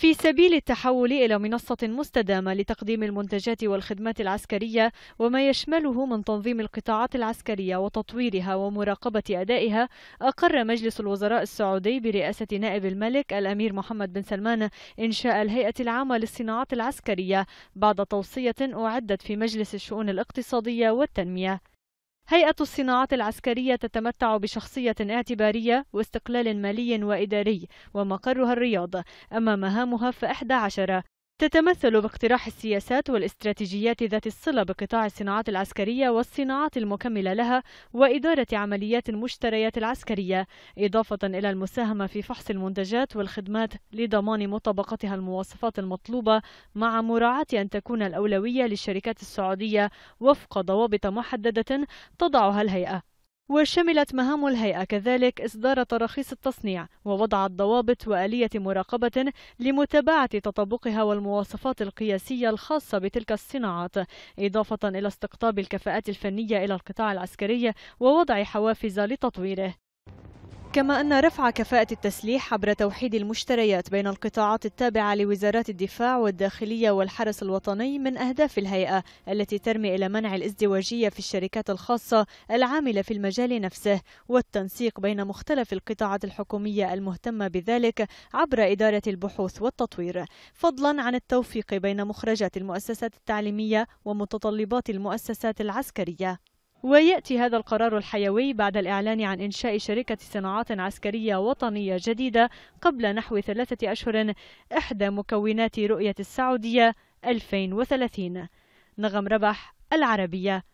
في سبيل التحول إلى منصة مستدامة لتقديم المنتجات والخدمات العسكرية وما يشمله من تنظيم القطاعات العسكرية وتطويرها ومراقبة أدائها أقر مجلس الوزراء السعودي برئاسة نائب الملك الأمير محمد بن سلمان إنشاء الهيئة العامة للصناعات العسكرية بعد توصية أعدت في مجلس الشؤون الاقتصادية والتنمية هيئة الصناعات العسكرية تتمتع بشخصية اعتبارية واستقلال مالي وإداري ومقرها الرياض أما مهامها فأحد عشرة تتمثل باقتراح السياسات والاستراتيجيات ذات الصلة بقطاع الصناعات العسكرية والصناعات المكملة لها وإدارة عمليات المشتريات العسكرية، إضافة إلى المساهمة في فحص المنتجات والخدمات لضمان مطابقتها المواصفات المطلوبة مع مراعاة أن تكون الأولوية للشركات السعودية وفق ضوابط محددة تضعها الهيئة. وشملت مهام الهيئة كذلك إصدار تراخيص التصنيع ووضعت ضوابط وآلية مراقبة لمتابعة تطابقها والمواصفات القياسية الخاصة بتلك الصناعات إضافة إلى استقطاب الكفاءات الفنية إلى القطاع العسكري ووضع حوافز لتطويره كما أن رفع كفاءة التسليح عبر توحيد المشتريات بين القطاعات التابعة لوزارات الدفاع والداخلية والحرس الوطني من أهداف الهيئة التي ترمي إلى منع الازدواجية في الشركات الخاصة العاملة في المجال نفسه والتنسيق بين مختلف القطاعات الحكومية المهتمة بذلك عبر إدارة البحوث والتطوير فضلا عن التوفيق بين مخرجات المؤسسات التعليمية ومتطلبات المؤسسات العسكرية ويأتي هذا القرار الحيوي بعد الإعلان عن إنشاء شركة صناعات عسكرية وطنية جديدة قبل نحو ثلاثة أشهر إحدى مكونات رؤية السعودية 2030 نغم ربح العربية